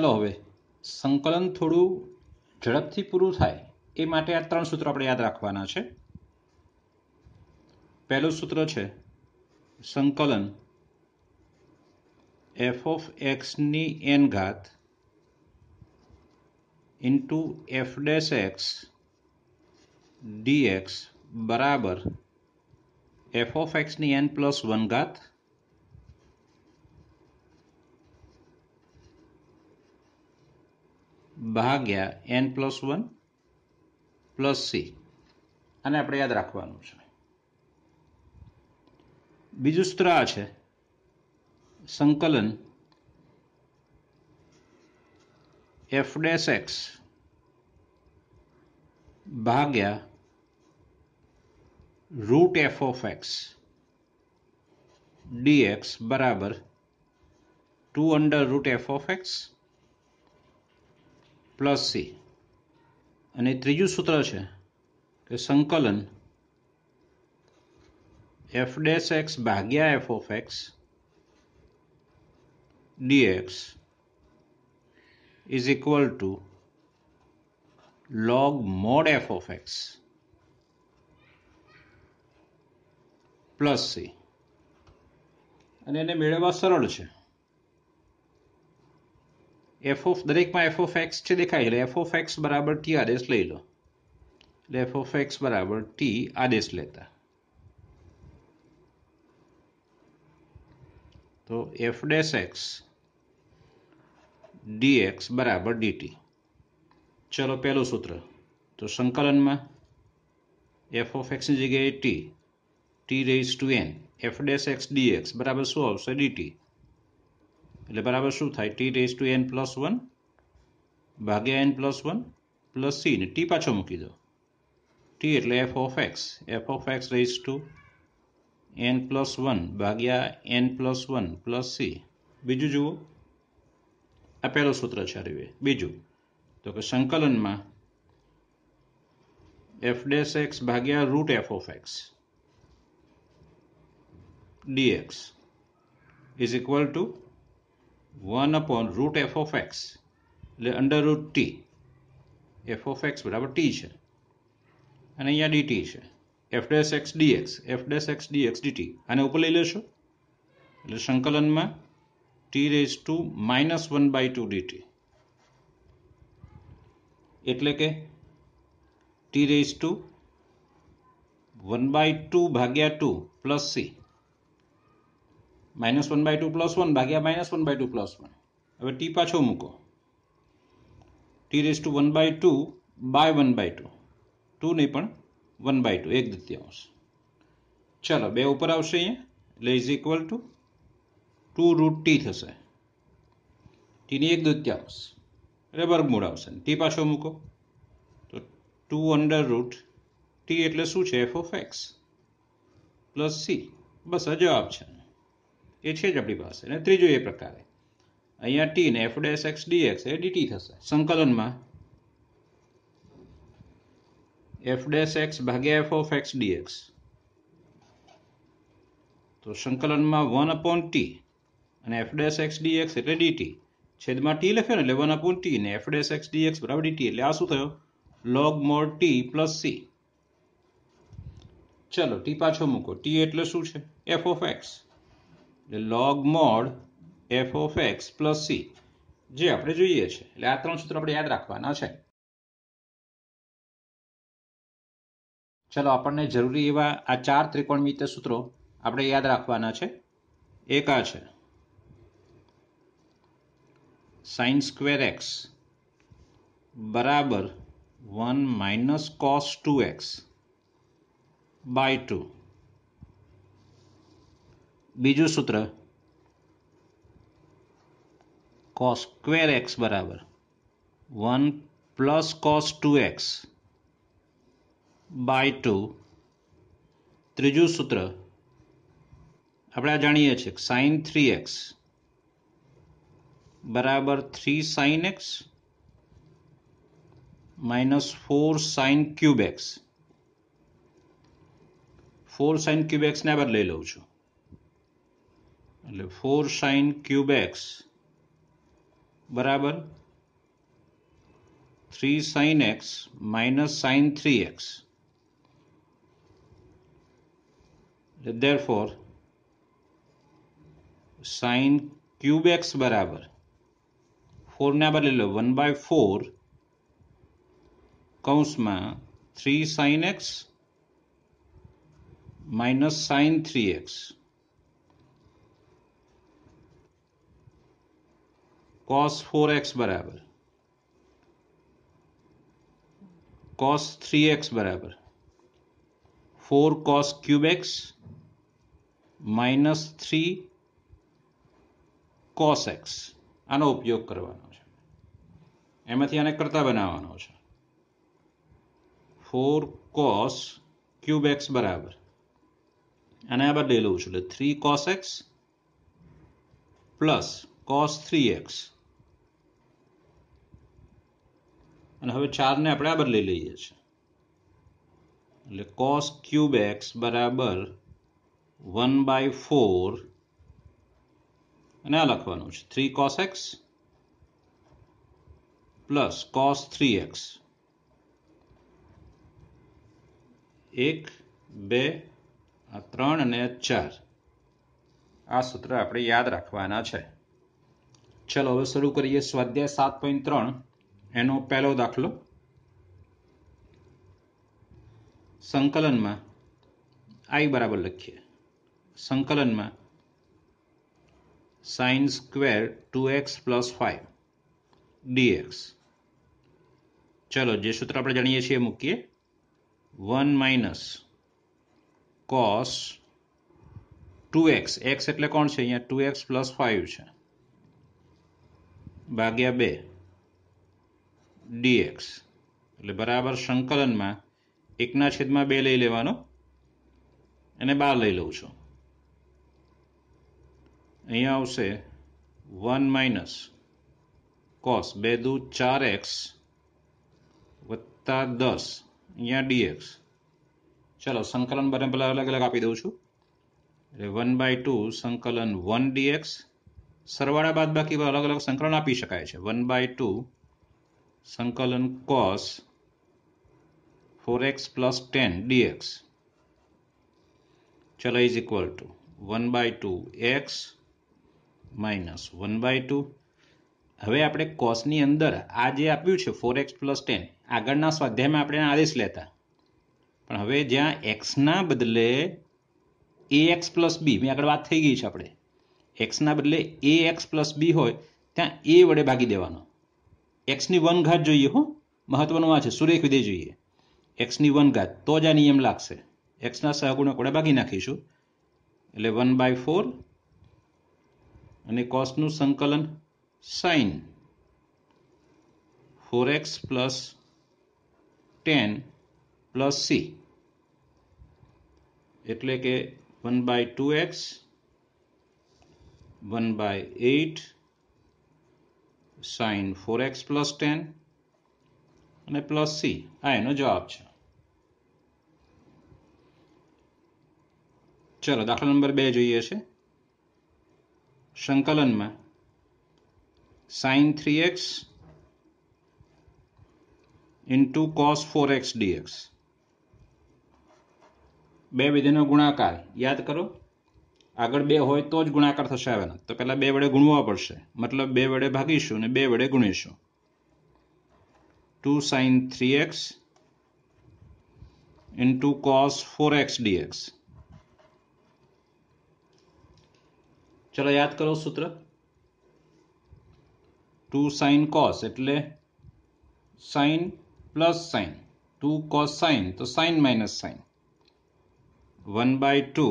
ચલો હવે સંકલન થોડું ઝડપથી પૂરું થાય એ માટે આ ત્રણ સૂત્રો આપણે યાદ રાખવાના છે પહેલું સૂત્ર છે સંકલન એફ ઓફ એક્સની એન ઘાત into F dash X dx બરાબર એફ ઓફ એક્સની એન પ્લસ વન ઘાત ભાગ્યા N plus one plus C અને આપણે યાદ રાખવાનું છે બીજું સૂત્ર આ છે સંકલન એફ ડેસ એક્સ ભાગ્યા root F of X dx બરાબર two under root F of X plus C અને ત્રીજું સૂત્ર છે કે સંકલન એફ ડેસ એક્સ ભાગ્યા F of X DX is equal to log mod f of x plus C અને એને મેળવવા સરળ છે एफ दरक दरेकमा एफ ओफ एक्स छे देखाय एफ ओफ एक्स बराबर टी आदेश लै लो એટલે एफ ओफ एक्स बराबर टी आदेश लेता तो F dash X D X बराबर डी टी चलो पहलू सूत्र तो संकलन में एफ ओफ एक्स जगह T T raise to N F dash X D X बराबर शू आ डी टी એટલે બરાબર શું થાય T raise to N plus one ભાગ્યા N plus one plus C ને ટી પાછો મૂકી દો ટી એટલે F of X F of X raise to N plus one ભાગ્યા N plus one plus C બીજું જુઓ આ પહેલું સૂત્ર છે અરવે બીજું તો કે સંકલનમાં એફ ડેસ એક્સ ભાગ્યા root F of X DX is equal to one upon root F of X એટલે under root T F of X બરાબર ટી છે અને અહીંયા ડીટી છે F dash X DX F dash X DX DT આને ઉપર લઈ લેશો એટલે સંકલનમાં T raise to minus one by two DT એટલે કે T raise to one by two ભાગ્યા two plus C minus one by two plus one ભાગ્યા minus one by two plus one હવે ટી પાછો મૂકો T raise to one by two by one by two two નહીં પણ one by two એક દ્વિતીયાંશ ચલો બે ઉપર આવશે અહીંયા એટલે is equal to two root T થશે ટીની એક દ્વિતીયાંશ એટલે વર્ગમૂળ આવશે ટી પાછો મૂકો તો ટુ અંડર રૂટ ટી એટલે શું છે F of X plus C બસ આ જવાબ છે એ છે જ આપણી પાસે અને ત્રીજું એ પ્રકારે અહીંયા ટી ને એફ ડેસ એક્સ ડીએક્સ એ ડીટી થશે સંકલનમાં એફ ડેસ એક્સ ભાગ્યા એફ ઓફ એક્સ ડીએક્સ તો સંકલનમાં વન અપોન ટી અને એફ ડેસ એક્સ ડીએક્સ એટલે ડીટી છેદમાં ટી લખ્યો ને એટલે વન અપોન ટી ને એફ ડેસ એક્સ ડીએક્સ બરાબર ડીટી એટલે આ શું થયો log mod T plus C ચલો ટી પાછો મૂકો ટી એટલે શું છે એફ ઓફ એક્સ એટલે log mode F of X plus C જે આપણે જોઈએ છે એટલે આ ત્રણ સૂત્રો આપણે યાદ રાખવાના છે ચલો આપણને જરૂરી એવા આ ચાર ત્રિકોણમિતિય સૂત્રો આપણે યાદ રાખવાના છે એક આ છે સાઇન સ્ક્વેર એક્સ બરાબર one minus cos two X by two બીજું સૂત્ર કોસ સ્ક્વેર એક્સ બરાબર one plus cos two X by two ત્રીજું સૂત્ર આપણે આ જાણીએ છીએ સાઇન થ્રી એક્સ બરાબર three sine X minus four sine cube X four sine cube એક્સને બદલી લઉં છું એટલે ફોર સાઇન ક્યુબેક્સ બરાબર three sine X minus sine three X therefore sin cube x બરાબર ફોરના બદલે લો વન બાય ફોર કૌંસમાં three sine X minus sine three X cos four X બરાબર કોસ થ્રી એક્સ બરાબર four cos cube X minus three cos X આનો ઉપયોગ કરવાનો છે એમાંથી આને કરતા બનાવવાનો છે ફોર કોસ ક્યુબ એક્સ બરાબર અને આ બદલી લઉં છું એટલે three cos x plus cos three X અને હવે ચારને આપણે આ બદલી લઈએ છીએ એટલે કોસ ક્યુબ એક્સ બરાબર વન બાય ફોર અને આ લખવાનું છે three cos x plus cos three X એક બે આ ત્રણ અને ચાર આ સૂત્ર આપણે યાદ રાખવાના છે ચલો હવે શરૂ કરીએ સ્વાધ્યાય સાત પોઈન્ટ ત્રણ એનો પહેલો દાખલો સંકલનમાં આઈ બરાબર લખીએ સંકલનમાં sine square two x plus five DX ચલો જે સૂત્ર આપણે જાણીએ છીએ મૂકીએ one minus cos two X X એટલે કોણ છે અહીંયા ટુ એક્સ પ્લસ ફાઇવ છે ભાગ્યા બે ડીએક્સ એટલે બરાબર સંકલનમાં એકના છેદમાં બે લઈ લેવાનો અને બાર લઈ લઉં છું અહીંયા આવશે વન માઇનસ કોસ બે દુ ચાર એક્સ વત્તા દસ અહીંયા ડીએક્સ ચલો સંકલન બને પહેલાં અલગ અલગ આપી દઉં છું એટલે વન બાય ટુ સંકલન વન ડીએક્સ સરવાળા બાદ બાકી અલગ અલગ સંકલન આપી શકાય છે વન બાય ટુ સંકલન cos four x plus ten DX ચલો is equal to one by two x minus one by two હવે આપણે કોસની અંદર આ જે આપ્યું છે ફોર એક્સ પ્લસ ટેન આગળના સ્વાધ્યાયમાં આપણે આદેશ લેતા પણ હવે જ્યાં એક્સના બદલે એ એક્સ પ્લસ બી મેં આગળ વાત થઈ ગઈ છે આપણે એક્સના બદલે એ એક્સ પ્લસ બી હોય ત્યાં એ વડે ભાગી દેવાનો એક્સની વન ઘાત જોઈએ હો મહત્વનું આ છે સુરેખ વિધેય જોઈએ એક્સની વન ઘાત તો જ આ નિયમ લાગશે એક્સના સહગુણક વડે ભાગી નાખીશું એટલે વન બાય ફોર અને કોસનું સંકલન sine four x plus ten plus C એટલે કે one by two X one by eight sine four x plus ten અને પ્લસ સી આ એનો જવાબ છે ચલો દાખલા નંબર બે જોઈએ છે સંકલનમાં sine three X into cos four X DX બે વિધિનો ગુણાકાર યાદ કરો આગળ બે હોય તો જ ગુણાકાર થશે આવેના તો પહેલાં બે વડે ગુણવા પડશે મતલબ બે વડે ભાગીશું અને બે વડે ગુણીશું two sine three X into cos four X dx ચલો યાદ કરો સૂત્ર ટુ સાઇન કોસ એટલે sine plus sine two cos sine તો sine minus sine one by two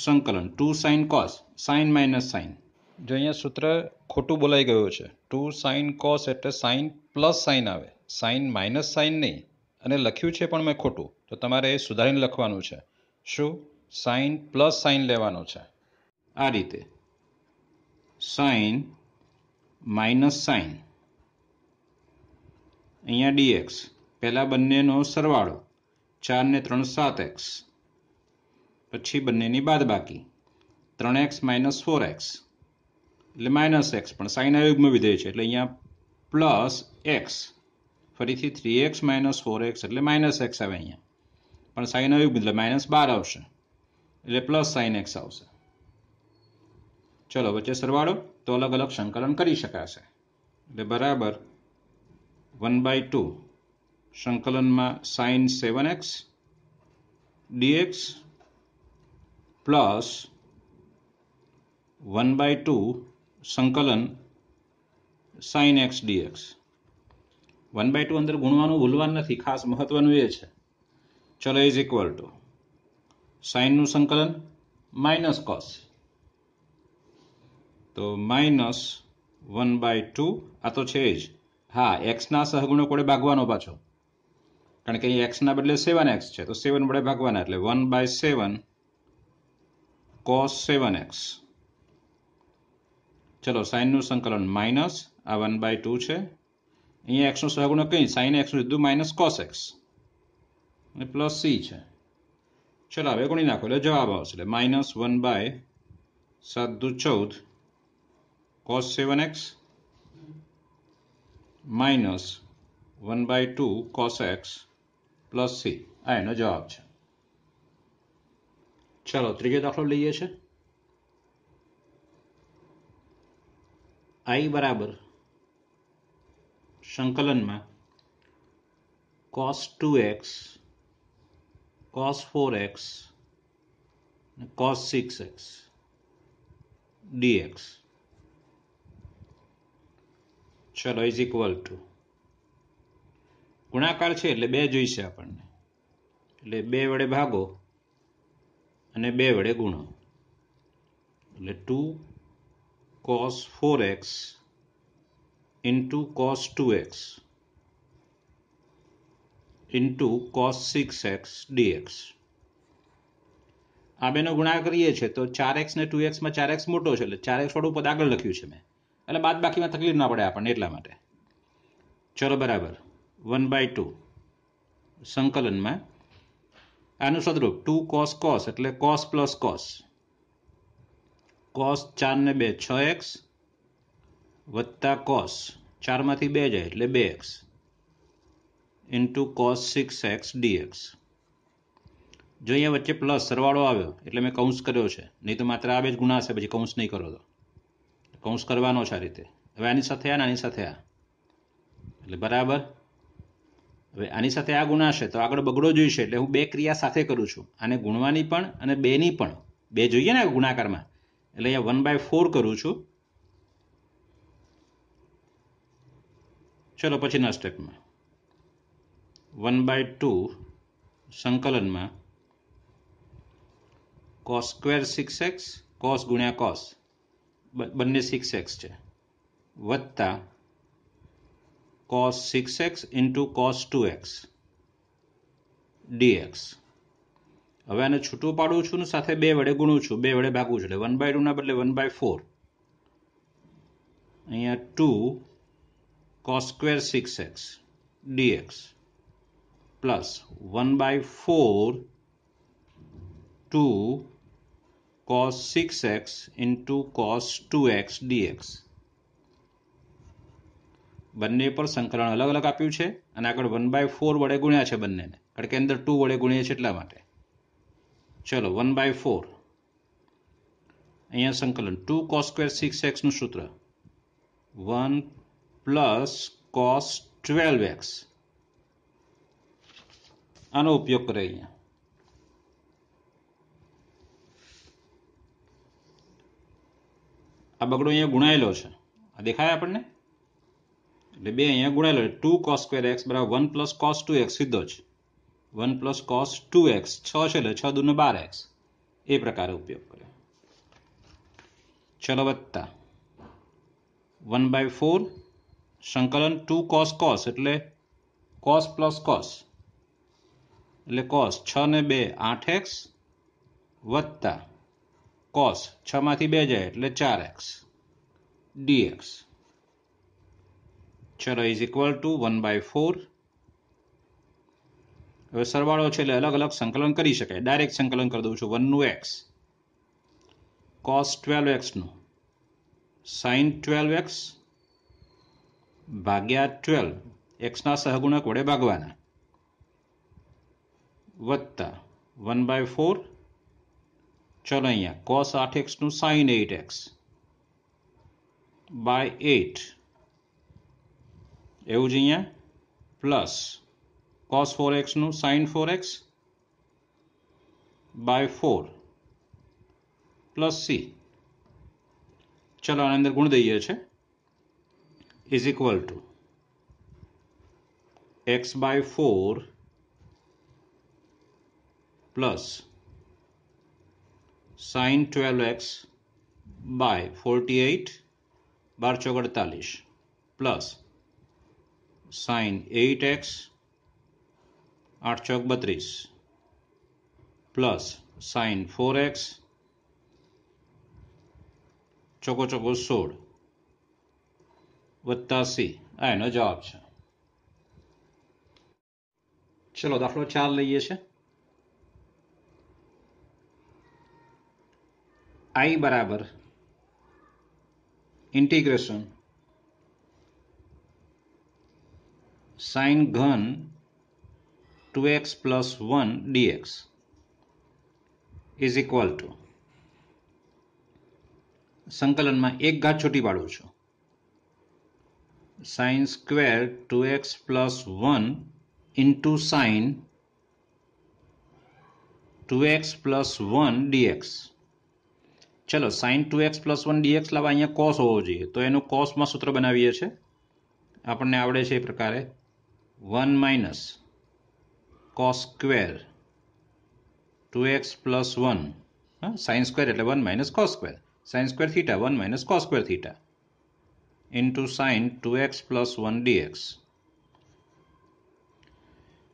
સંકલન two sine cos sine minus sine જો અહીંયા સૂત્ર ખોટું બોલાઈ ગયું છે ટુ સાઇન કોસ એટલે સાઇન પ્લસ સાઇન આવે સાઇન માઇનસ સાઇન નહીં અને લખ્યું છે પણ મેં ખોટું તો તમારે એ સુધારીને લખવાનું છે શું સાઇન પ્લસ સાઇન લેવાનો છે આ રીતે સાઇન માઇનસ સાઇન અહીંયા ડીએક્સ પહેલાં બંનેનો સરવાળો ચારને ત્રણ સાત એક્સ પછી બંનેની બાદ બાકી ત્રણ એક્સ માઇનસ ફોર એક્સ એટલે માઇનસ એક્સ પણ સાઈન અયુગ્મ વિધેય છે એટલે અહીંયા પ્લસ એક્સ ફરીથી three X minus four x એટલે માઇનસ એક્સ આવે અહીંયા પણ સાઇન આવ્યું એટલે માઇનસ બાર આવશે એટલે પ્લસ સાઇન એક્સ આવશે ચલો વચ્ચે સરવાળો તો અલગ અલગ સંકલન કરી શકાશે એટલે બરાબર વન બાય ટુ સંકલનમાં sine seven X DX plus one by two સંકલન sine x DX one by two અંદર ગુણવાનું ભૂલવાનું નથી ખાસ મહત્વનું એ છે ચલો ઇઝ ઇક્વલ ટુ સાઇનનું સંકલન માઇનસ કોસ તો માઇનસ વન બાય ટુ આ તો છે જ હા એક્સના સહગુણો કોડે ભાગવાનો પાછો કારણ કે અહીં એક્સના બદલે સેવન એક્સ છે તો સેવન વડે ભાગવાના એટલે one by seven cos seven X ચલો સાઈનનું સંકલન માઇનસ આ વન બાય ટુ છે અહીંયા એક્સનો સહગુણક કંઈ સાઇન એક્સનું લીધું માઇનસ કોસ એક્સ અને પ્લસ સી છે ચલો હવે ગુણી નાખો એટલે જવાબ આવશે એટલે માઇનસ વન બાય સાત દુ ચૌદ cos seven X minus one by two cos x plus C આ એનો જવાબ છે ચાલો ત્રીજો દાખલો લઈએ છે આઈ બરાબર સંકલનમાં cos two X cos four X cos six X dx ચલો ઇઝ ઇક્વલ ટુ ગુણાકાર છે એટલે બે જોઈશે આપણને એટલે બે વડે ભાગો અને બે વડે ગુણો એટલે two cos four X into cos two x into cos six X dx આ બેનો ગુણા કરીએ છીએ તો ચાર એક્સ ને ટુ એક્સમાં ચાર એક્સ મોટો છે એટલે ચાર એક્સ વાળું પદ આગળ લખ્યું છે મેં એટલે બાદ બાકીમાં તકલીફ ના પડે આપણને એટલા માટે ચલો બરાબર વન બાય ટુ સંકલનમાં આનું સ્વરૂપ ટુ કોસ કોસ એટલે કોસ પ્લસ કોસ કોસ ચાર ને બે છ એક્સ વત્તા કોસ ચારમાંથી બે જાય એટલે બે X into cos six X DX જો અહીંયા વચ્ચે પ્લસ સરવાળો આવ્યો એટલે મેં કૌંસ કર્યો છે નહીં તો માત્ર આ બે જ ગુણાશે પછી કૌંસ નહીં કરો તો કૌંસ કરવાનો છે આ રીતે હવે આની સાથે આ આની સાથે આ એટલે બરાબર હવે આની સાથે આ ગુણાશે તો આગળ બગડો જોઈશે એટલે હું બે ક્રિયા સાથે કરું છું આને ગુણવાની પણ અને બેની પણ બે જોઈએ ને ગુણાકારમાં એટલે અહીંયા વન બાય ફોર કરું છું ચલો પછીના સ્ટેપમાં વન બાય ટુ સંકલનમાં cos square six X cos ગુણ્યા કોસ બંને સિક્સ એક્સ છે વત્તા cos 6x into cos 2x dx હવે આને છૂટું પાડું છું ને સાથે બે વડે ગુણું છું બે વડે ભાગું છું એટલે વન બાય ટુના બદલે વન બાય ફોર અહીંયા two cos square six X DX plus one by four two six cos 6x into cos 2x dx બંને પર સંકલન અલગ અલગ આપ્યું છે અને આગળ વન બાય ફોર વડે ગુણ્યા છે બંનેને કારણ કે અંદર ટુ વડે ગુણીએ છે એટલા માટે ચલો વન બાય ફોર અહીંયા સંકલન ટુ કોસ સ્ક્વેર સિક્સ એક્સનું સૂત્ર one plus cos twelve X આનો ઉપયોગ કરે અહીંયા આ બગડો અહીંયા ગુણાયેલો છે આ દેખાય આપણને એટલે બે અહીંયા ગુણેલો ટુ કોસ સ્ક્વેર એક્સ બરાબર one plus cos two X સીધો જ one plus cos two X છ છે એટલે છ દૂને બાર એક્સ એ પ્રકારે ઉપયોગ કર્યો ચલો વત્તા વન બાય ફોર સંકલન ટુ કોસ કોસ એટલે કોસ પ્લસ કોસ એટલે કોસ છ ને બે આઠ એક્સ વત્તા કોસ છમાંથી બે જાય એટલે ચાર એક્સ ડીએક્સ ચલ is equal to one by four હવે સરવાળો છે એટલે અલગ અલગ સંકલન કરી શકાય ડાયરેક્ટ સંકલન કરી દઉં છું વનનું એક્સ કોસ ટ્વેલ્વ એક્સનું સાઇન ટ્વેલ્વ એક્સ ભાગ્યા ટ્વેલ્વ એક્સના સહગુણક વડે ભાગવાના વત્તા વન બાય ફોર ચલો અહીંયા કોસ આઠ એક્સનું sine eight X by eight એવું જ અહીંયા પ્લસ કોસ ફોર એક્સનું sine four x by four plus C ચલો આની અંદર ગુણ દઈએ છે is equal to X by four plus sine twelve X by forty eight બાર અડતાલીસ પ્લસ સાઇન એઇટ એક્સ આઠ ચોક બત્રીસ પ્લસ સાઇન ફોર એક્સ ચોકો ચોકો સોળ વત્તા સી આ એનો જવાબ છે ચલો દાખલો ચાર લઈએ છે આઈ બરાબર ઇન્ટિગ્રેશન સાઇન ઘન two x plus one dx is equal to સંકલનમાં એક ઘાત છૂટી પાડું છું sine square two x plus one into sine two x plus one dx ચલો sine two x plus one dx લાવવા અહીંયા કોસ હોવો જોઈએ તો એનું કોસમાં સૂત્ર બનાવીએ છીએ આપણને આવડે છે એ પ્રકારે one minus cos square two x plus one हाँ, sine square eight one minus cos square sine square theta one minus cos square theta into sine two x plus one dx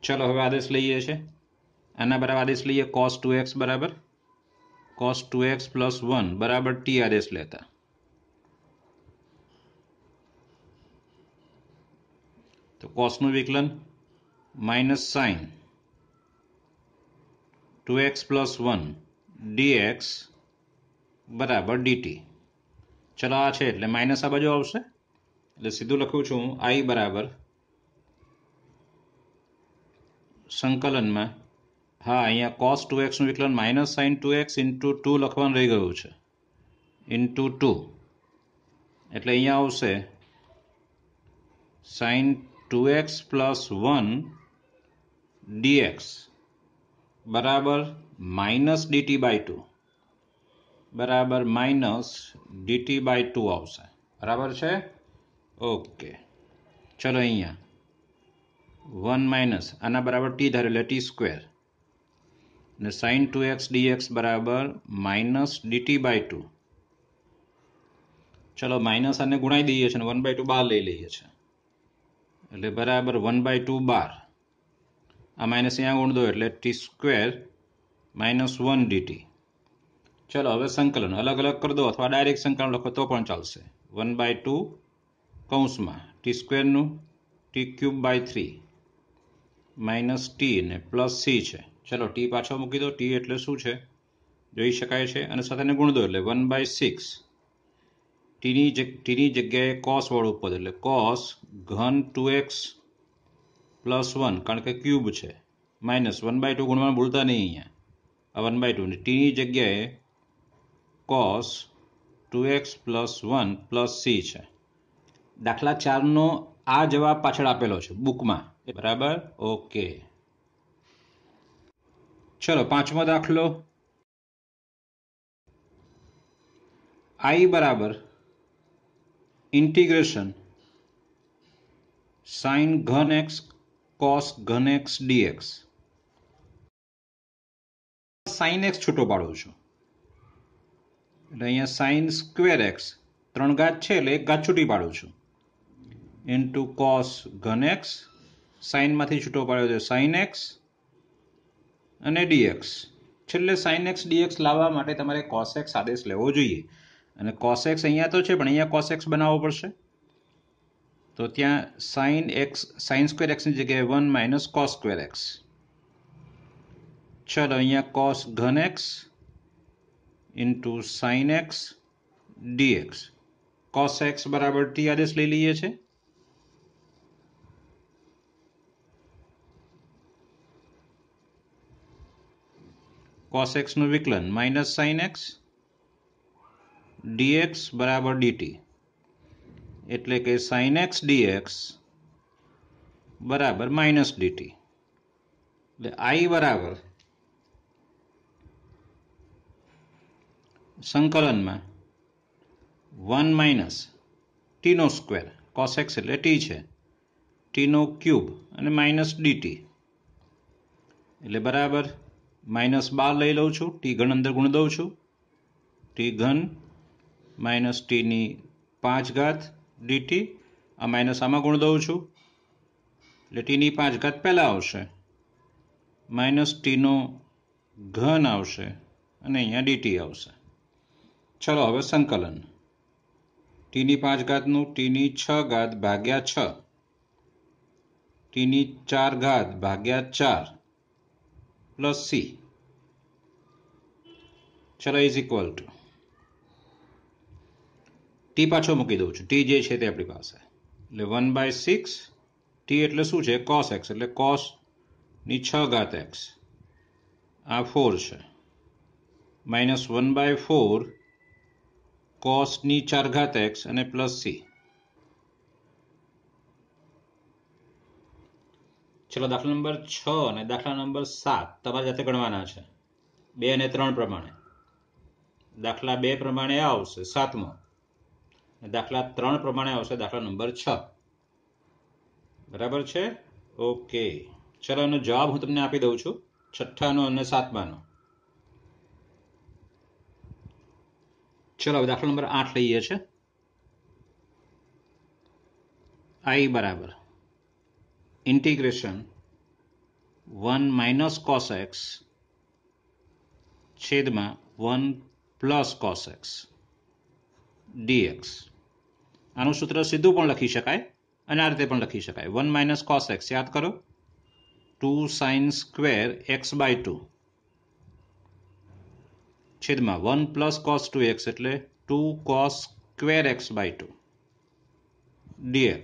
चलो हम आदेश लीए आना बराबर आदेश लीए कॉस टू एक्स बराबर cos two x plus one बराबर टी आदेश लेता તો કોસનું વિકલન minus sine two x plus one dx બરાબર ડીટી ચલો આ છે એટલે માઇનસ આ બાજુ આવશે એટલે સીધું લખું છું આઈ બરાબર સંકલનમાં હા અહીંયા કોસ ટુ એક્સનું વિકલન minus sine two x into two લખવાનું રહી ગયું છે ઇન્ટુ ટુ એટલે અહીંયા આવશે sine two x plus one dx બરાબર માઇનસ ડીટી બાય ટુ બરાબર માઇનસ ડીટી બાય ટુ આવશે બરાબર છે ઓકે ચલો અહીંયા વન માઇનસ આના બરાબર ટી ધારે એટલે ટી સ્ક્વેર ને સાઇન ટુ એક્સ ડીએક્સ બરાબર માઇનસ ડીટી બાય ટુ ચલો માઇનસ આને ગુણાવી દઈએ છીએ વન બાય ટુ બહાર લઈ લઈએ છીએ એટલે બરાબર વન બાય ટુ બાર આ માઇનસ અહીંયા ગુણ દો એટલે t square minus one dt ચલો હવે સંકલન અલગ અલગ કરી દો અથવા ડાયરેક્ટ સંકલન લખો તો પણ ચાલશે વન બાય ટુ કૌંસમાં ટી સ્ક્વેરનું t cube by three minus t ને પ્લસ સી છે ચલો ટી પાછો મૂકી દો ટી એટલે શું છે જોઈ શકાય છે અને સાથે ગુણ દો એટલે વન બાય સિક્સ ટીની ટીની જગ્યાએ કોસ વાળું પદ એટલે કોસ ઘન ટુ એક્સ પ્લસ વન કારણ કે ક્યુબ છે માઇનસ વન બાય ટુ ગુણવાનું ભૂલતા નહીં અહીંયા આ વન બાય ટુ ને ટીની જગ્યાએ cos two x plus one plus C છે દાખલા ચારનો આ જવાબ પાછળ આપેલો છે બુકમાં બરાબર ઓકે ચલો પાંચમો દાખલો આઈ બરાબર ઇન્ટિગ્રેશન સાઇન ઘન એક્સ કોસ ઘન એક્સ ડીએક્સ સાઇન એક્સ છૂટો પાડું છું એટલે અહીંયા સાઇન સ્ક્વેર એક્સ ત્રણ ઘાત છે એટલે એક ઘાત છૂટી પાડું છું ઇન્ટુ કોસ ઘન એક્સ સાઇનમાંથી છૂટો પાડ્યો છે સાઇન એક્સ અને ડીએક્સ છેલ્લે સાઇન એક્સ ડીએક્સ લાવવા માટે તમારે કોસ એક્સ આદેશ લેવો જોઈએ અને કોસ એક્સ અહીંયા તો છે પણ અહીંયા કોસ એક્સ બનાવવો પડશે તો ત્યાં સાઇન એક્સ સાઇન સ્ક્વેર એક્સની જગ્યાએ one minus cos square x ચલો અહીંયા કોસ ઘન x into sine x dx cos x બરાબર ટી આદેશ લઈ લઈએ છે કોસ એક્સનું વિકલન માઇનસ સાઇન એક્સ ડીએક્સ બરાબર ડીટી એટલે કે સાઇન એક્સ ડીએક્સ બરાબર માઇનસ ડીટી એટલે આઈ બરાબર સંકલનમાં વન માઇનસ ટીનો સ્ક્વેર કોસેક્સ એટલે ટી છે ટીનો ક્યુબ અને માઇનસ ડીટી એટલે બરાબર માઇનસ બાર લઈ લઉં છું ટી ઘન અંદર ગુણ દઉં છું ટી ઘન માઇનસ ટીની પાંચ ઘાત ડીટી આ માઇનસ આમાં ગુણ દઉં છું એટલે ટીની પાંચ ઘાત પહેલાં આવશે માઇનસ ટીનો ઘન આવશે અને અહીંયા ડીટી આવશે ચલો હવે સંકલન ટીની પાંચ ઘાતનું ટીની છ ઘાત ભાગ્યા છ ટીની ચાર ઘાત ભાગ્યા ચાર પ્લસ સી ચલો ઇઝ ઇક્વલ ટુ ટી પાછો મૂકી દઉં છું ટી જે છે તે આપણી પાસે એટલે વન બાય સિક્સ ટી એટલે શું છે કોસ એક્સ એટલે કોસની છ ઘાત એક્સ આ ફોર છે માઇનસ વન બાય ફોર કોસની ચાર ઘાત એક્સ અને પ્લસ સી ચલો દાખલા નંબર છ અને દાખલા નંબર સાત તમારે જાતે ગણવાના છે બે અને ત્રણ પ્રમાણે દાખલા બે પ્રમાણે આવશે સાતમો દાખલા ત્રણ પ્રમાણે આવશે દાખલા નંબર છ બરાબર છે ઓકે ચલો એનો જવાબ હું તમને આપી દઉં છું છઠ્ઠાનો અને સાતમાનો ચલો દાખલા નંબર આઠ લઈએ છે આઈ બરાબર integration one minus cos x છેદમાં one plus cos x dx अनुसूत्र સીધું પણ લખી શકાય અને આ રીતે પણ લખી શકાય 1 - cos x યાદ કરો 2 sin² x / 2 / 1 + cos 2x એટલે 2 cos² x / 2 dx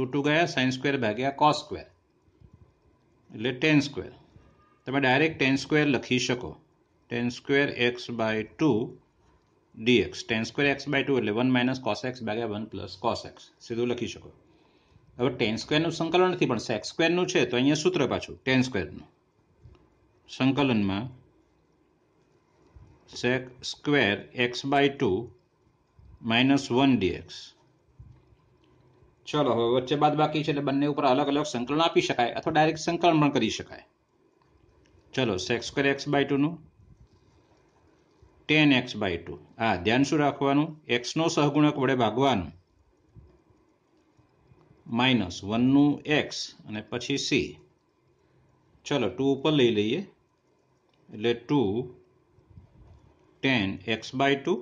2 2 ગયા sin² ભાગ્યા cos² એટલે tan² તમે ડાયરેક્ટ tan² લખી શકો tan² x / 2 dx tan square x by two એટલે વન માઇનસ કોસ એક્સ ભાગ્યા વન પ્લસ કોસ એક્સ સીધું લખી શકો હવે ટેન સ્ક્વેરનું સંકલન નથી પણ સેક્સ સ્ક્વેરનું છે તો અહીંયા સૂત્ર પાછું ટેન સ્ક્વેરનું સંકલનમાં sec square x by two minus one dx ચલો હવે વચ્ચે બાદ બાકી છે એટલે બંને ઉપર અલગ અલગ સંકલન આપી શકાય અથવા ડાયરેક્ટ સંકલન પણ કરી શકાય ચલો સેક્સ સ્ક્વેર એક્સ બાય ટુનું ટેન એક્સ બાય ટુ આ ધ્યાન શું રાખવાનું એક્સનો સહગુણક વડે ભાગવાનું માઇનસ વનનું એક્સ અને પછી સી ચલો ટુ ઉપર લઈ લઈએ એટલે two tan x by two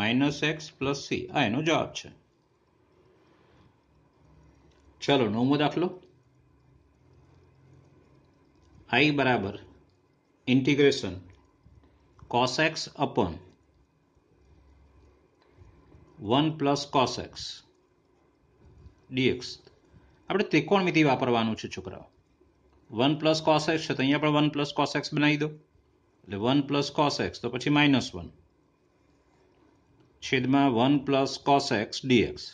minus x plus C આ એનો જવાબ છે ચલો નવમો દાખલો આઈ બરાબર integration cos x upon 1 plus cos x dx આપણે ત્રિકોણમિતિ વાપરવાનું છે છોકરાઓ વન પ્લસ કોસ એક્સ છે તો અહીંયા પણ વન પ્લસ કોસ એક્સ બનાવી દો એટલે વન પ્લસ કોસ એક્સ તો પછી માઇનસ વન છેદમાં one plus cos x dx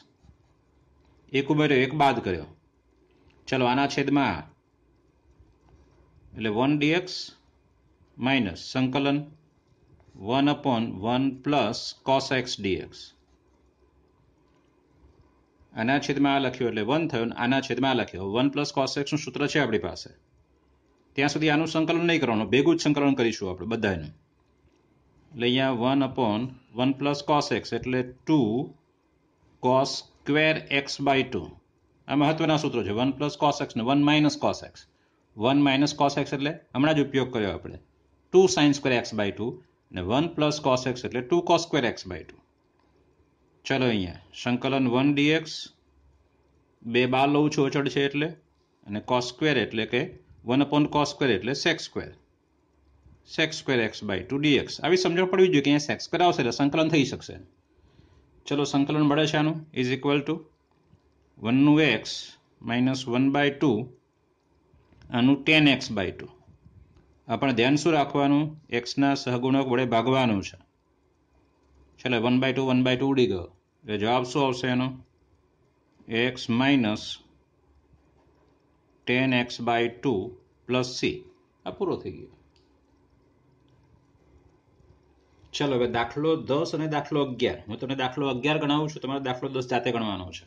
એક ઉમેર્યો એક બાદ કર્યો ચલો આના છેદમાં એટલે વન ડીએક્સ માઇનસ સંકલન 1 upon 1 plus cos x dx આના છેદમાં આ લખ્યું એટલે વન થયું આના છેદમાં આ લખ્યું વન પ્લસ કોસ નું સૂત્ર છે આપણી પાસે ત્યાં સુધી આનું સંકલન નહીં કરવાનું ભેગું જ સંકલન કરીશું આપણે બધાનું એટલે અહીંયા one upon one plus cos x એટલે two cos square x by two આ મહત્વના સૂત્રો છે વન પ્લસ કોસ એક્સને one minus cos x one minus cos x એટલે હમણાં જ ઉપયોગ કર્યો આપણે two sines square x by two ને વન પ્લસ કોસ એક્સ એટલે two cos square x by two ચલો અહીંયા સંકલન વન ડીએક્સ બે બાર લઉં છું અચળ છે એટલે અને કોસ સ્ક્વેર એટલે કે વન અપોન કોસ સ્ક્વેર એટલે sec square sec square x by two dx આવી સમજણ પડવી જોઈએ કે અહીંયા સેક્સ સ્ક્વેર આવશે એટલે સંકલન થઈ શકશે ચલો સંકલન મળે છે આનું ઇઝ ઇક્વલ ટુ વનનું x minus one by two આનું ટેન એક્સ બાય ટુ આપણે ધ્યાન શું રાખવાનું એક્સના સહગુણક વડે ભાગવાનું છે ચલો one by two one by two ઉડી ગયો એટલે જવાબ શું આવશે એનો x minus tan x by two plus C આ પૂરો થઈ ગયો ચલો હવે દાખલો દસ અને દાખલો અગિયાર હું તમને દાખલો અગિયાર ગણાવું છું તમારે દાખલો દસ જાતે ગણવાનો છે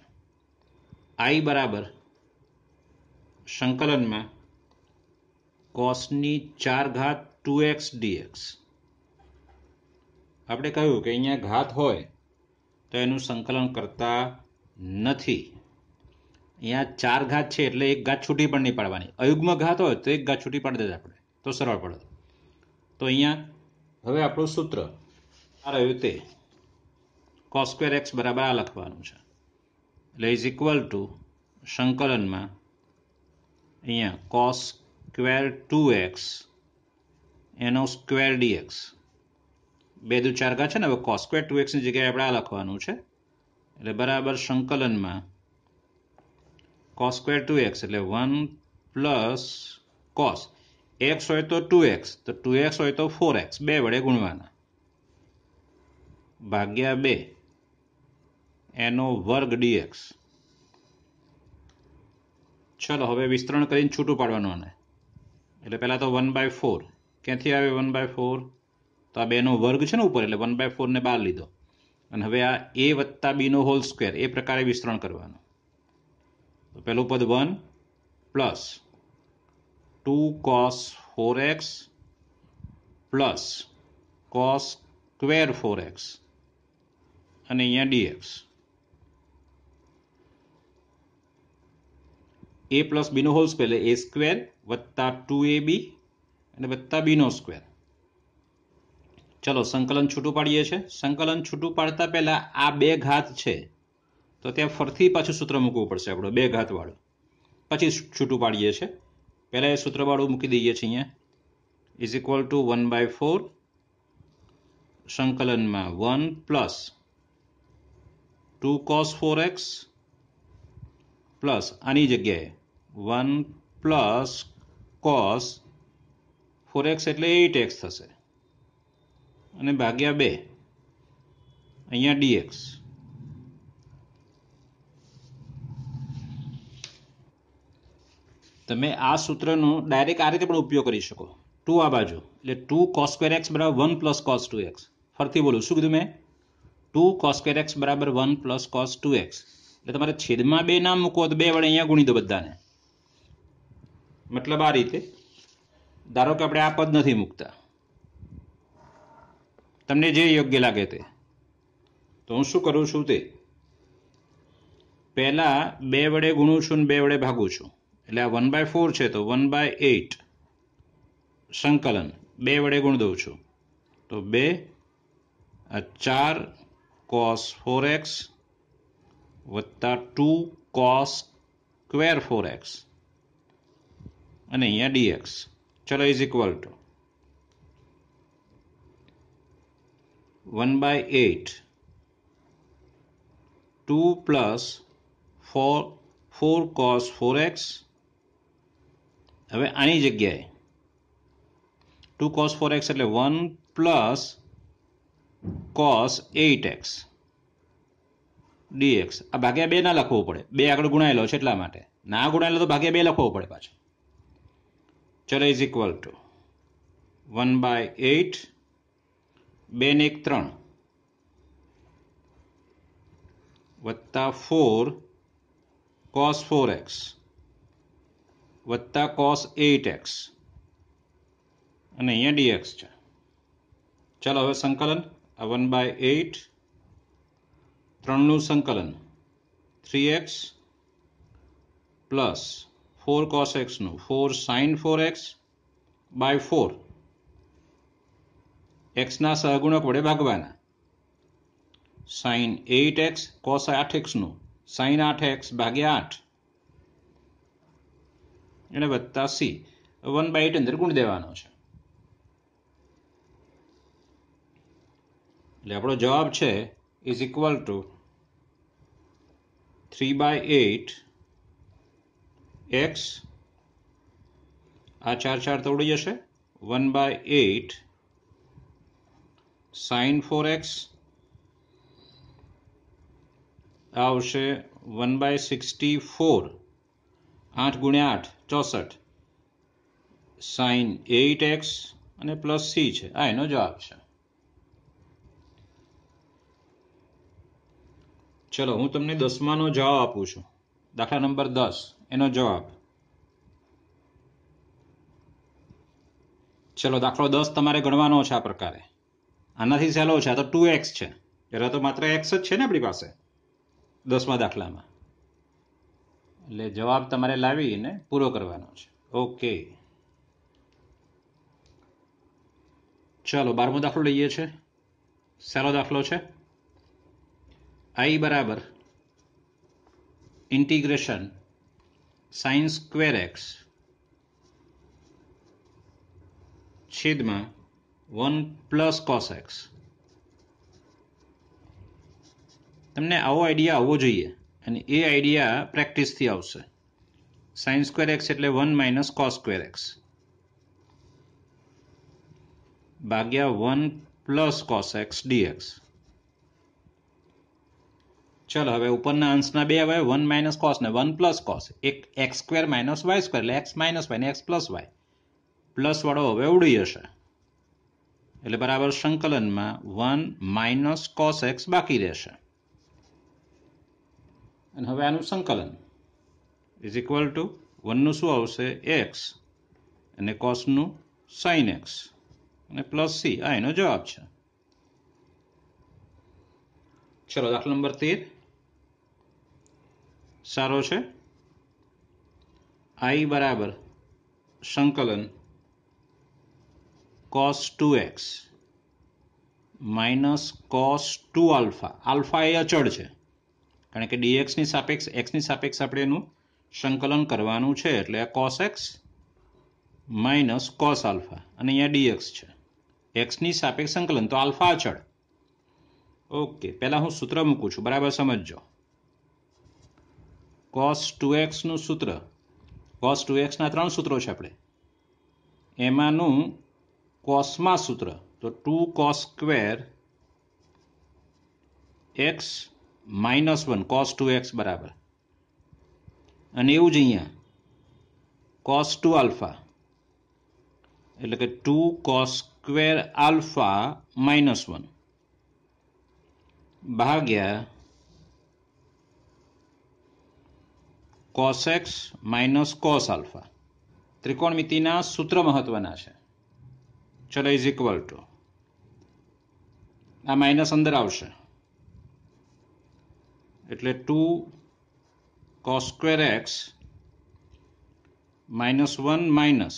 આઈ બરાબર સંકલનમાં કોસની ચાર ઘાત ટુ એક્સ ડીએક્સ આપણે કહ્યું કે અહીંયા ઘાત હોય તો એનું સંકલન કરતા નથી અહીંયા ચાર ઘાત છે એટલે એક ઘાત છૂટી પણ નહીં પાડવાની અયુગ્મ ઘાત હોય તો એક ઘાત છૂટી પાડી દેતા આપણે તો સરળ પડે તો અહીંયા હવે આપણું સૂત્ર આ રહ્યું તે કોસ્કવેર એક્સ બરાબર આ લખવાનું છે એટલે ઇઝ ઇક્વલ ટુ સંકલનમાં અહીંયા કોસ સ્ક્વેર ટુ એક્સ એનો સ્ક્વેર ડીએક્સ બે દુ ચાર છે ને હવે કોસ્ક્વેર ટુ એક્સની જગ્યાએ આપણે આ લખવાનું છે એટલે બરાબર સંકલનમાં કોસ્ક્વેર ટુ એક્સ એટલે વન પ્લસ કોસ એક્સ હોય તો ટુ એક્સ તો ટુ એક્સ હોય તો ફોર એક્સ બે વડે ગુણવાના ભાગ્યા બે એનો વર્ગ ડીએક્સ ચલો હવે વિસ્તરણ કરીને છૂટું પાડવાનું આને એટલે પહેલાં તો વન બાય ફોર ક્યાંથી આવે વન બાય ફોર તો આ બેનો વર્ગ છે ને ઉપર એટલે વન બાય ફોરને બહાર લીધો અને હવે આ એ વત્તા બીનો હોલ સ્ક્વેર એ પ્રકારે વિસ્તરણ કરવાનું તો પહેલું પદ one plus two cos four x plus cos square four x અને અહીંયા ડીએક્સ એ પ્લસ બીનો હોલ સ્ક્વેર એટલે એ સ્ક્વેર વત્તા ટુ એ બી અને વત્તા બીનો સ્ક્વેર ચલો સંકલન છૂટું પાડીએ છીએ સંકલન છૂટું પાડતા પહેલાં આ બે ઘાત છે તો ત્યાં ફરીથી પાછું સૂત્ર મૂકવું પડશે આપણે બે ઘાતવાળું પછી છૂટું પાડીએ છીએ પહેલાં એ સૂત્રવાળું મૂકી દઈએ છીએ અહીંયા is equal to one by four સંકલનમાં one plus two cos four x plus આની જગ્યાએ one plus cos four x એટલે એઇટ એક્સ થશે અને ભાગ્યા બે અહીંયા ડીએક્સ તમે આ સૂત્રનો ડાયરેક્ટ આ રીતે પણ ઉપયોગ કરી શકો ટુ આ બાજુ એટલે ટુ કોસ સ્ક્વેર એક્સ બરાબર one plus cos two x ફરીથી બોલું શું કીધું મેં ટુ કોસ સ્ક્વેર એક્સ બરાબર one plus cos two x એટલે તમારે છેદમાં બે નામ મૂકો તો બે વડે અહીંયા ગુણી દો બધાને મતલબ આ રીતે ધારો કે આપણે આ પદ નથી મૂકતા તમને જે યોગ્ય લાગે તે તો હું શું કરું છું તે પહેલાં બે વડે ગુણું છું ને બે વડે ભાગું છું એટલે આ વન બાય ફોર છે તો વન બાય એઇટ સંકલન બે વડે ગુણ દઉં છું તો બે ચાર કોસ ફોર એક્સ વત્તા two cos square four x અને અહીંયા ડીએક્સ ચલો is equal to one by eight two plus four four cos four x હવે આની જગ્યાએ ટુ કોસ ફોર એક્સ એટલે one plus cos eight x dx આ ભાગ્યા બે ના લખવું પડે બે આગળ ગુણાયેલો છે એટલા માટે ના ગુણાયેલો તો ભાગ્યા બે લખવો પડે પાછો ચલો is equal to one by eight બે ને એક ત્રણ વત્તા ફોર કોસ ફોર એક્સ વત્તા કોસ એઇટ એક્સ અને અહીંયા ડીએક્સ છે ચાલો હવે સંકલન આ વન બાય એઇટ ત્રણનું સંકલન three x plus four cos એક્સનું four sine four x by four એક્સના સહગુણક વડે ભાગવાના સાઇન એઇટ એક્સ કોસ આઠ એક્સનું સાઇન આઠ એક્સ ભાગ્યા આઠ એને વત્તા સી વન બાય એટ અંદર ગુણ દેવાનો છે એટલે આપણો જવાબ છે is equal to three by eight x આ ચાર ચાર તો ઉડી જશે one by eight sine four x આવશે વન બાય સિક્સટી ફોર આઠ ગુણ્યા આઠ ચોસઠ સાઇન એઇટ એક્સ અને પ્લસ સી છે આ એનો જવાબ છે ચલો હું તમને દસમાનો જવાબ આપું છું દાખલા નંબર દસ એનો જવાબ ચલો દાખલો દસ તમારે ગણવાનો છે આ પ્રકારે આનાથી સહેલો છે આ તો ટુ એક્સ છે એટલે તો માત્ર એક્સ જ છે ને આપણી પાસે દસમા દાખલામાં એટલે જવાબ તમારે લાવીને પૂરો કરવાનો છે ઓકે ચલો બારમો દાખલો લઈએ છે સહેલો દાખલો છે આઈ બરાબર ઇન્ટિગ્રેશન સાઇન સ્ક્વેર એક્સ છેદમાં વન પ્લસ કોસ એક્સ તમને આવો આઈડિયા આવવો જોઈએ અને એ આઈડિયા પ્રેક્ટિસથી આવશે સાઇન સ્ક્વેર એક્સ એટલે one minus cos square x ભાગ્યા one plus cos x dx ચલો હવે ઉપરના અંશના બે હવે વન માઇનસ કોસ ને વન પ્લસ કોસ એક x square minus y square એટલે એક્સ માઇનસ વાય ને એક્સ પ્લસ વાય પ્લસ વાળો હવે ઉડી જશે એટલે બરાબર સંકલનમાં વન માઇનસ કોસ એક્સ બાકી રહેશે અને હવે આનું સંકલન ઇઝ ઇક્વલ ટુ વનનું શું આવશે એક્સ અને કોસનું સાઇન એક્સ અને પ્લસ સી આ એનો જવાબ છે ચલો દાખલ નંબર તેર સારો છે આઈ બરાબર સંકલન cos two x minus cos two alpha alpha એ અચળ છે કારણ કે ડીએક્સની સાપેક્ષ એક્સની સાપેક્ષ આપણે એનું સંકલન કરવાનું છે એટલે આ cos x minus cos alpha અને અહીંયા ડીએક્સ છે એક્સની સાપેક્ષ સંકલન તો આલ્ફા અચળ ઓકે પહેલાં હું સૂત્ર મૂકું છું બરાબર સમજજો કોસ ટુ એક્સનું સૂત્ર કોસ ટુ એક્સના ત્રણ સૂત્રો છે આપણે એમાંનું કોસમાં સૂત્ર તો two cos square x minus one cos two x બરાબર અને એવું જ અહીંયા કોસ ટુ આલ્ફા એટલે કે two cos square alpha minus one ભાગ્યા cos x minus cos alpha ત્રિકોણમિતિના સૂત્ર મહત્વના છે ચલો ઇઝ ઇક્વલ ટુ આ માઇનસ અંદર આવશે એટલે two cos square x minus one minus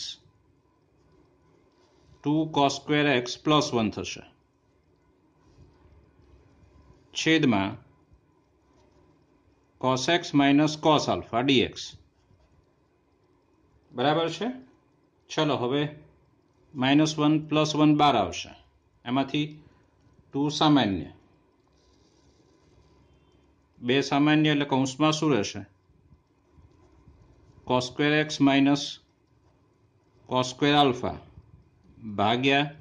two cos square x plus one થશે છેદમાં cos x minus cos alpha dx બરાબર છે ચલો હવે માઇનસ વન પ્લસ વન બાર આવશે એમાંથી ટુ સામાન્ય બે સામાન્ય એટલે કૌંસમાં શું રહેશે cos square x minus cos square alpha ભાગ્યા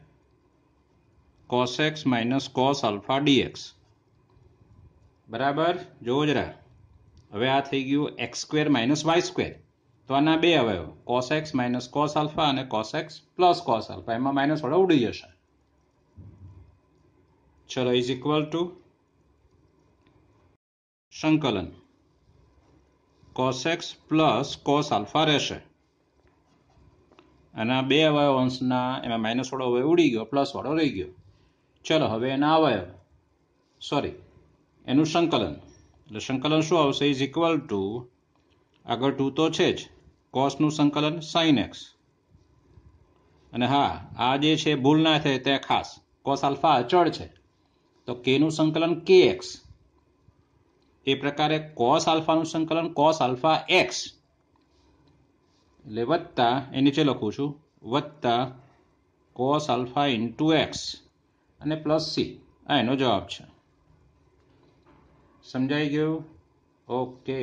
cos x minus cos alpha dx બરાબર જોવો જરા હવે આ થઈ ગયું x square minus y square તો આના બે અવયવ cos x minus cos alpha અને cos x plus cos alpha એમાં માઇનસ વડે ઉડી જશે ચલો ઇઝ ઇક્વલ ટુ સંકલન cos x plus cos alpha રહેશે અને બે અવયવ અંશના એમાં માઇનસ વાળો હવે ઉડી ગયો પ્લસ વાળો રહી ગયો ચલો હવે એના અવયવ સોરી એનું સંકલન એટલે સંકલન શું આવશે ઇઝ ઇક્વલ ટુ આગળ ટુ તો છે જ કોસનું સંકલન સાઇન એક્સ અને હા આ જે છે ભૂલ ના થાય તે ખાસ કોસ આલ્ફા અચળ છે તો કેનું સંકલન કે એક્સ એ પ્રકારે કોસ આલ્ફાનું સંકલન કોસ આલ્ફા એક્સ એટલે વત્તા એ નીચે લખું છું વત્તા કોસ આલ્ફા ઇન્ટુ એક્સ અને પ્લસ સી આ એનો જવાબ છે સમજાઈ ગયું ઓકે